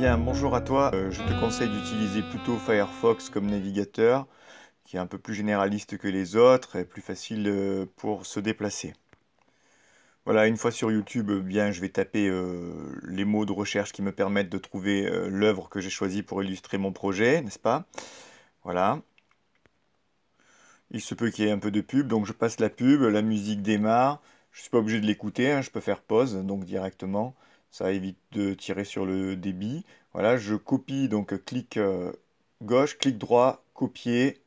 Bien, bonjour à toi. Euh, je te conseille d'utiliser plutôt Firefox comme navigateur, qui est un peu plus généraliste que les autres et plus facile euh, pour se déplacer. Voilà, une fois sur YouTube, euh, bien, je vais taper les mots de recherche qui me permettent de trouver l'œuvre que j'ai choisie pour illustrer mon projet, n'est-ce pas Voilà. Il se peut qu'il y ait un peu de pub, donc je passe la pub, la musique démarre. Je ne suis pas obligé de l'écouter, hein, je peux faire pause, donc directement ça évite de tirer sur le débit. Voilà, je copie, donc clic euh, gauche, clic droit, copier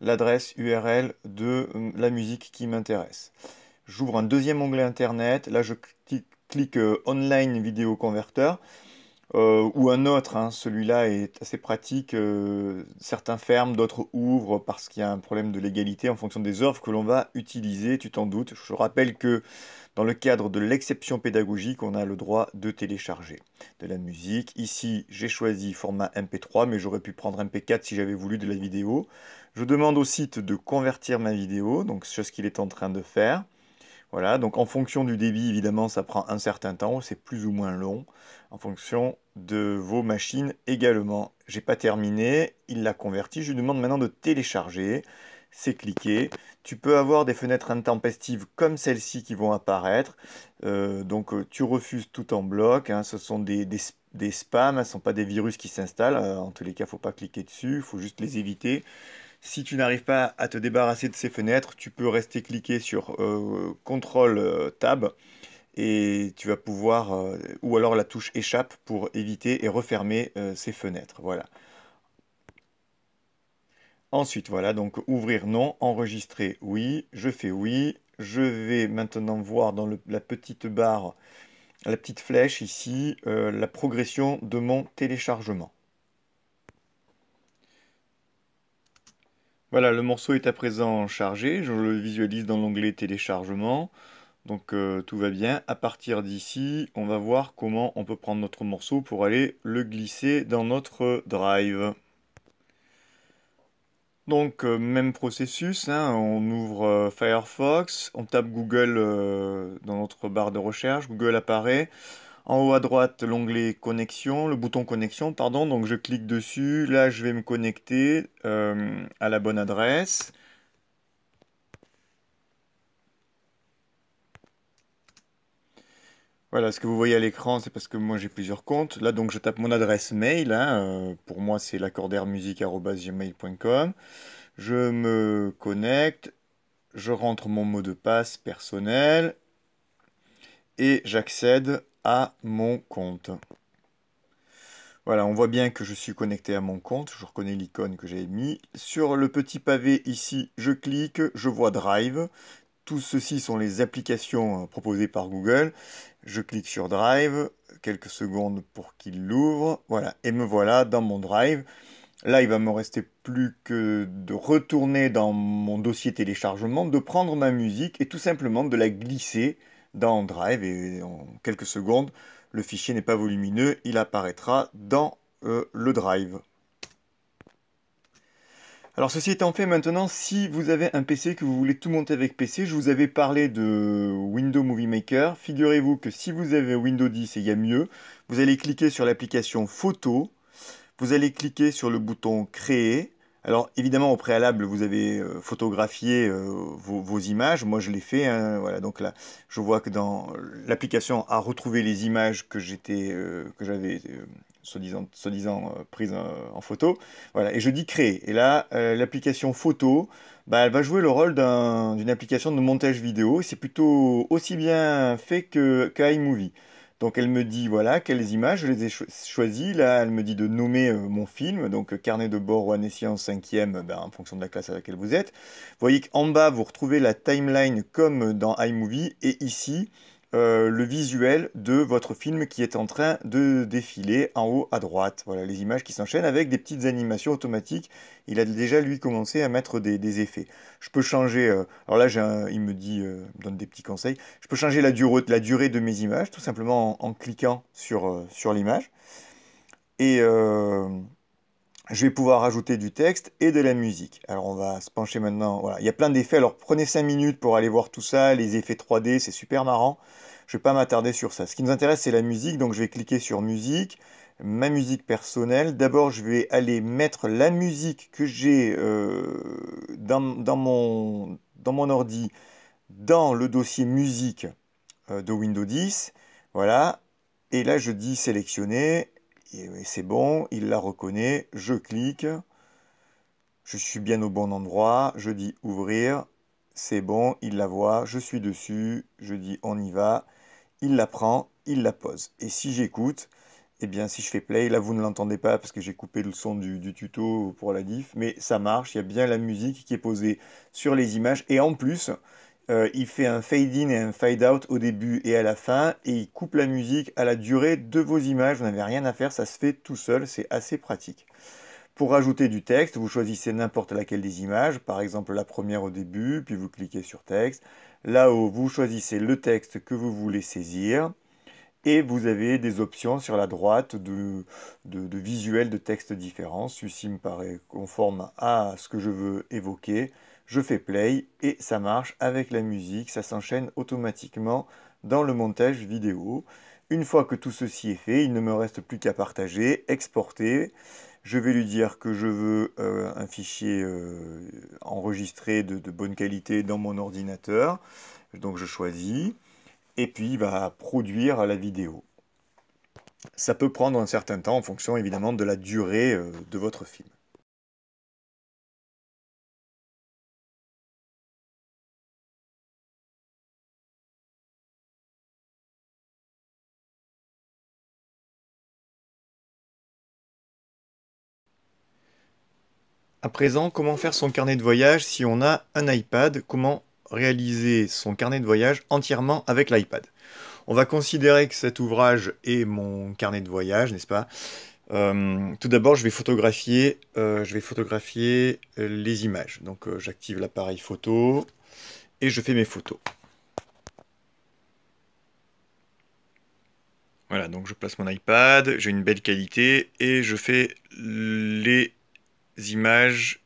l'adresse URL de hum, la musique qui m'intéresse. J'ouvre un deuxième onglet Internet, là je clique euh, Online Vidéo converteur ». Euh, ou un autre. Hein. Celui-là est assez pratique. Euh, certains ferment, d'autres ouvrent parce qu'il y a un problème de légalité en fonction des offres que l'on va utiliser, tu t'en doutes. Je rappelle que dans le cadre de l'exception pédagogique, on a le droit de télécharger de la musique. Ici, j'ai choisi format MP3, mais j'aurais pu prendre MP4 si j'avais voulu de la vidéo. Je demande au site de convertir ma vidéo, donc ce qu'il est en train de faire. Voilà, donc en fonction du débit, évidemment, ça prend un certain temps, c'est plus ou moins long, en fonction de vos machines également. n'ai pas terminé, il l'a converti, je lui demande maintenant de télécharger, c'est cliqué. Tu peux avoir des fenêtres intempestives comme celle-ci qui vont apparaître, euh, donc euh, tu refuses tout en bloc, hein. ce sont des, des spams, hein, ce ne sont pas des virus qui s'installent, euh, en tous les cas, il ne faut pas cliquer dessus, il faut juste les éviter. Si tu n'arrives pas à te débarrasser de ces fenêtres, tu peux rester cliqué sur euh, CTRL euh, Tab et tu vas pouvoir, euh, ou alors la touche échappe pour éviter et refermer ces fenêtres. Voilà. Ensuite, voilà, donc ouvrir non, enregistrer oui, je fais oui. Je vais maintenant voir dans la petite barre, la petite flèche ici, la progression de mon téléchargement. Voilà, le morceau est à présent chargé, je le visualise dans l'onglet téléchargement, donc euh, tout va bien. À partir d'ici, on va voir comment on peut prendre notre morceau pour aller le glisser dans notre drive. Donc euh, même processus, hein. on ouvre euh, Firefox, on tape Google dans notre barre de recherche, Google apparaît, en haut à droite, l'onglet connexion, le bouton connexion, pardon. Donc je clique dessus. Là, je vais me connecter euh, à la bonne adresse. Voilà, ce que vous voyez à l'écran, c'est parce que moi j'ai plusieurs comptes. Là, donc je tape mon adresse mail. Hein. Euh, pour moi, c'est gmail.com Je me connecte. Je rentre mon mot de passe personnel. Et j'accède mon compte. Voilà, on voit bien que je suis connecté à mon compte, je reconnais l'icône que j'ai mis. Sur le petit pavé ici, je clique, je vois Drive. Tout ceci sont les applications euh, proposées par Google. Je clique sur Drive, quelques secondes pour qu'il l'ouvre. Voilà, et me voilà dans mon Drive. Là, il va me rester plus que de retourner dans mon dossier téléchargement, de prendre ma musique et tout simplement de la glisser dans Drive, et en quelques secondes, le fichier n'est pas volumineux, il apparaîtra dans euh, le Drive. Alors ceci étant fait, maintenant, si vous avez un PC que vous voulez tout monter avec PC, je vous avais parlé de Windows Movie Maker. Figurez-vous que si vous avez Windows 10 et il y a mieux, vous allez cliquer sur l'application Photo, vous allez cliquer sur le bouton Créer, alors évidemment au préalable vous avez euh, photographié euh, vos, images, moi je l'ai fait, hein, voilà donc là je vois que dans l'application a retrouvé les images que j'étais euh, que j'avais soi-disant prises en photo, voilà et je dis créer et là l'application photo bah, elle va jouer le rôle d'une application de montage vidéo, c'est plutôt aussi bien fait que qu'iMovie. Donc elle me dit voilà quelles images je les ai choisies. Là, elle me dit de nommer euh, mon film, donc euh, Carnet de bord ou rouennais en cinquième, euh, ben, en fonction de la classe à laquelle vous êtes. Vous voyez qu'en bas, vous retrouvez la timeline comme dans iMovie et ici, euh, le visuel de votre film qui est en train de défiler en haut à droite. Voilà les images qui s'enchaînent avec des petites animations automatiques. Il a déjà lui commencé à mettre des, effets. Je peux changer, euh, alors là il me dit, euh, donne des petits conseils, je peux changer la durée, de mes images tout simplement en, cliquant sur, l'image. Et je vais pouvoir ajouter du texte et de la musique. Alors on va se pencher maintenant. il y a plein d'effets. Alors prenez 5 minutes pour aller voir tout ça, les effets 3D, c'est super marrant. Je ne vais pas m'attarder sur ça. Ce qui nous intéresse, c'est la musique, donc je vais cliquer sur musique, ma musique personnelle. D'abord, je vais aller mettre la musique que j'ai euh, dans, mon, ordi dans le dossier musique euh, de Windows 10. Voilà. Et là, je dis sélectionner. Et c'est bon, il la reconnaît. Je clique. Je suis bien au bon endroit. Je dis ouvrir. C'est bon, il la voit. Je suis dessus. Je dis on y va il la prend, il la pose. Et si j'écoute, eh bien si je fais play, là vous ne l'entendez pas parce que j'ai coupé le son du, du, tuto pour la diff, mais ça marche, il y a bien la musique qui est posée sur les images, et en plus, euh, il fait un fade-in et un fade-out au début et à la fin, et il coupe la musique à la durée de vos images, vous n'avez rien à faire, ça se fait tout seul, c'est assez pratique. Pour ajouter du texte, vous choisissez n'importe laquelle des images, par exemple la première au début, puis vous cliquez sur texte, Là-haut, vous choisissez le texte que vous voulez saisir et vous avez des options sur la droite de, de visuels de textes différents. Celui-ci me paraît conforme à ce que je veux évoquer. Je fais play et ça marche avec la musique, ça s'enchaîne automatiquement dans le montage vidéo. Une fois que tout ceci est fait, il ne me reste plus qu'à partager, exporter je vais lui dire que je veux euh, un fichier euh, enregistré de, bonne qualité dans mon ordinateur. Donc je choisis. Et puis il va produire la vidéo. Ça peut prendre un certain temps en fonction évidemment de la durée euh, de votre film. présent, comment faire son carnet de voyage si on a un iPad Comment réaliser son carnet de voyage entièrement avec l'iPad On va considérer que cet ouvrage est mon carnet de voyage, n'est-ce pas euh, tout d'abord, je vais photographier, euh, je vais photographier euh, les images. Donc, j'active l'appareil photo et je fais mes photos. Voilà, donc je place mon iPad, j'ai une belle qualité et je fais les images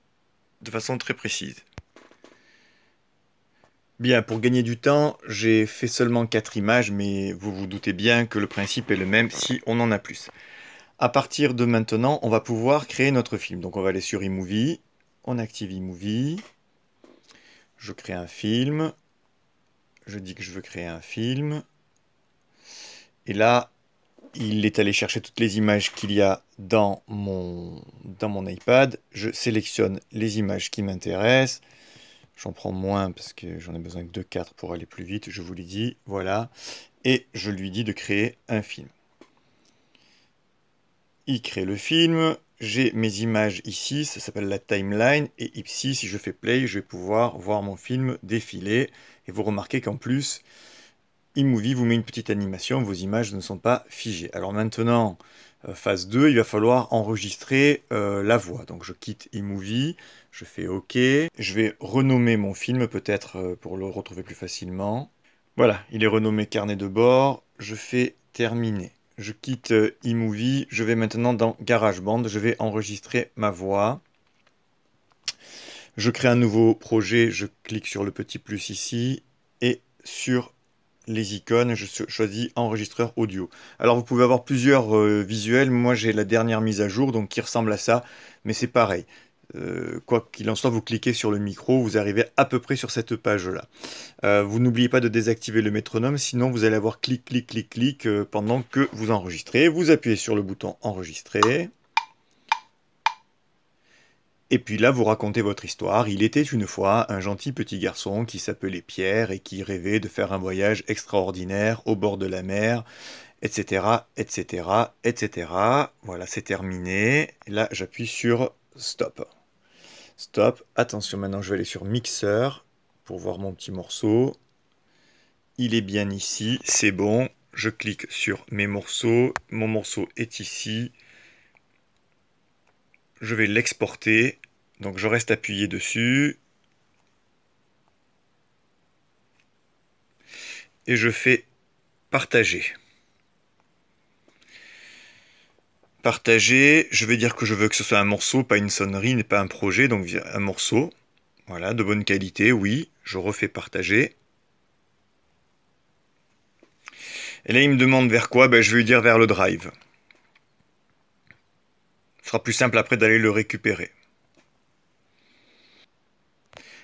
de façon très précise. Bien, pour gagner du temps, j'ai fait seulement 4 images, mais vous vous doutez bien que le principe est le même si on en a plus. À partir de maintenant, on va pouvoir créer notre film. Donc on va aller sur eMovie, on active eMovie, je crée un film, je dis que je veux créer un film, et là, il est allé chercher toutes les images qu'il y a dans mon, dans mon iPad. Je sélectionne les images qui m'intéressent. J'en prends moins parce que j'en ai besoin que de 4 pour aller plus vite, je vous l'ai dit. Voilà. Et je lui dis de créer un film. Il crée le film. J'ai mes images ici, ça s'appelle la timeline. Et ici, si je fais play, je vais pouvoir voir mon film défiler. Et vous remarquez qu'en plus, eMovie vous met une petite animation, vos images ne sont pas figées. Alors maintenant, euh, phase 2, il va falloir enregistrer euh, la voix. Donc je quitte eMovie, je fais OK, je vais renommer mon film peut-être euh, pour le retrouver plus facilement. Voilà, il est renommé carnet de bord, je fais terminer. Je quitte eMovie, je vais maintenant dans GarageBand, je vais enregistrer ma voix. Je crée un nouveau projet, je clique sur le petit plus ici et sur les icônes, je choisis enregistreur audio. Alors vous pouvez avoir plusieurs euh, visuels, moi j'ai la dernière mise à jour donc qui ressemble à ça, mais c'est pareil. Euh, quoi qu'il en soit, vous cliquez sur le micro, vous arrivez à peu près sur cette page-là. Euh, vous n'oubliez pas de désactiver le métronome, sinon vous allez avoir clic, clic, clic, clic pendant que vous enregistrez. Vous appuyez sur le bouton enregistrer. Et puis là, vous racontez votre histoire. Il était une fois un gentil petit garçon qui s'appelait Pierre et qui rêvait de faire un voyage extraordinaire au bord de la mer, etc., etc., etc. Voilà, c'est terminé. Là, j'appuie sur stop. Stop. Attention, maintenant, je vais aller sur Mixer pour voir mon petit morceau. Il est bien ici, c'est bon. Je clique sur mes morceaux. Mon morceau est ici je vais l'exporter donc je reste appuyé dessus. Et je fais partager. Partager, je vais dire que je veux que ce soit un morceau, pas une sonnerie, n'est pas un projet, donc un morceau. Voilà, de bonne qualité, oui. Je refais partager. Et là, il me demande vers quoi ben, Je vais lui dire vers le drive. Ce sera plus simple après d'aller le récupérer.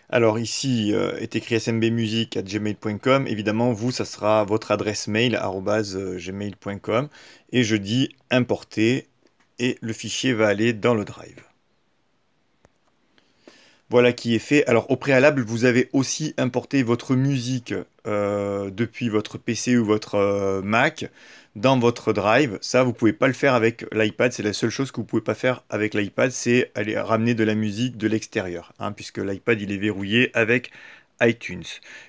Alors ici euh, est écrit smbmusic@gmail.com. Évidemment, vous, ça sera votre adresse mail euh, gmail.com et je dis importer et le fichier va aller dans le drive. Voilà qui est fait. Alors au préalable, vous avez aussi importé votre musique euh, depuis votre PC ou votre euh, Mac dans votre drive. Ça, vous ne pouvez pas le faire avec l'iPad. C'est la seule chose que vous pouvez pas faire avec l'iPad, c'est aller ramener de la musique de l'extérieur, hein, puisque l'iPad il est verrouillé avec iTunes.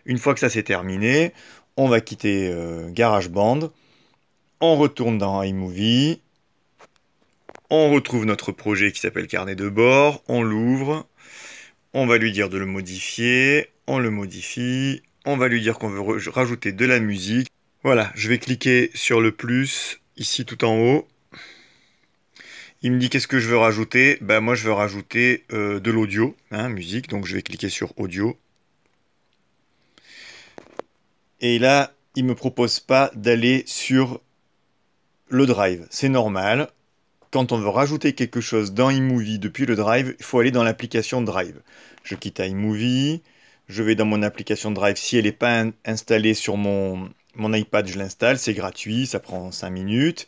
Une fois que ça c'est terminé, on va quitter euh, GarageBand, on retourne dans iMovie, on retrouve notre projet qui s'appelle Carnet de bord, on l'ouvre. On va lui dire de le modifier, on le modifie, on va lui dire qu'on veut rajouter de la musique. Voilà, je vais cliquer sur le plus, ici tout en haut. Il me dit qu'est-ce que je veux rajouter Ben moi je veux rajouter euh, de l'audio, hein, musique, donc je vais cliquer sur audio. Et là, il ne me propose pas d'aller sur le drive. C'est normal, quand on veut rajouter quelque chose dans iMovie depuis le Drive, il faut aller dans l'application Drive. Je quitte iMovie, je vais dans mon application Drive. Si elle n'est pas installée sur mon, iPad, je l'installe, c'est gratuit, ça prend 5 minutes.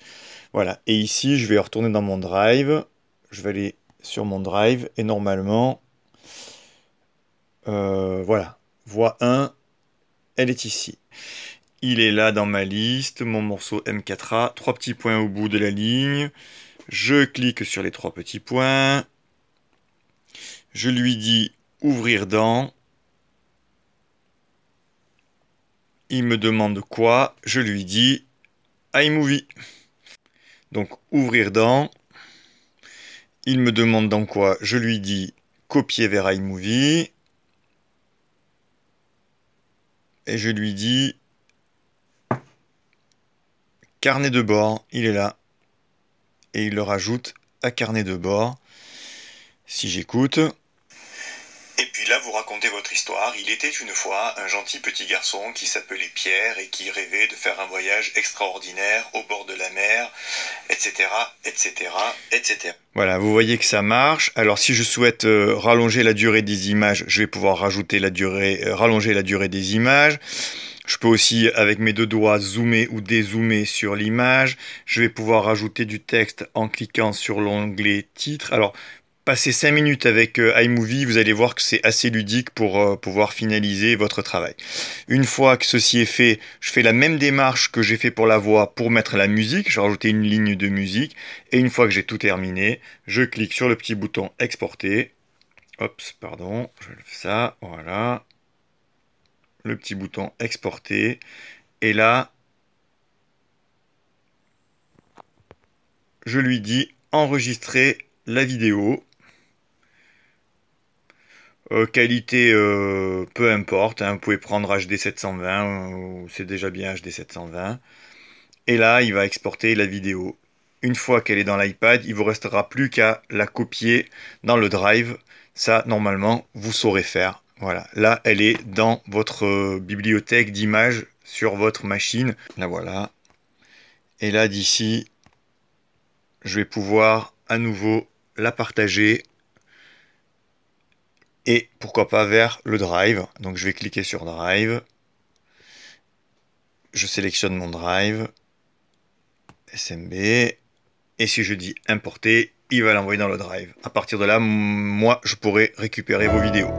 Voilà, et ici, je vais retourner dans mon Drive. Je vais aller sur mon Drive et normalement, euh, voilà, voix 1, elle est ici. Il est là dans ma liste, mon morceau M4A, trois petits points au bout de la ligne. Je clique sur les trois petits points. Je lui dis ouvrir dans. Il me demande quoi Je lui dis iMovie. Donc ouvrir dans. Il me demande dans quoi Je lui dis copier vers iMovie. Et je lui dis carnet de bord, il est là et il le rajoute à carnet de bord. Si j'écoute. Et puis là, vous racontez votre histoire. Il était une fois un gentil petit garçon qui s'appelait Pierre et qui rêvait de faire un voyage extraordinaire au bord de la mer, etc., etc., etc. Voilà, vous voyez que ça marche. Alors, si je souhaite euh, rallonger la durée des images, je vais pouvoir rajouter la durée, euh, rallonger la durée des images. Je peux aussi, avec mes deux doigts, zoomer ou dézoomer sur l'image. Je vais pouvoir rajouter du texte en cliquant sur l'onglet titre. Alors, passez 5 minutes avec euh, iMovie, vous allez voir que c'est assez ludique pour euh, pouvoir finaliser votre travail. Une fois que ceci est fait, je fais la même démarche que j'ai fait pour la voix pour mettre la musique, je vais rajouter une ligne de musique, et une fois que j'ai tout terminé, je clique sur le petit bouton exporter. Ops, pardon, je fais ça, voilà, le petit bouton exporter. Et là, je lui dis enregistrer la vidéo. Euh, qualité, euh, peu importe, hein, vous pouvez prendre HD 720, euh, c'est déjà bien HD 720. Et là, il va exporter la vidéo. Une fois qu'elle est dans l'iPad, il vous restera plus qu'à la copier dans le drive. Ça, normalement, vous saurez faire. Voilà, là elle est dans votre euh, bibliothèque d'images sur votre machine. La voilà. Et là d'ici, je vais pouvoir à nouveau la partager et pourquoi pas vers le drive. Donc je vais cliquer sur drive. Je sélectionne mon drive SMB et si je dis importer, il va l'envoyer dans le drive. À partir de là, moi je pourrai récupérer vos vidéos.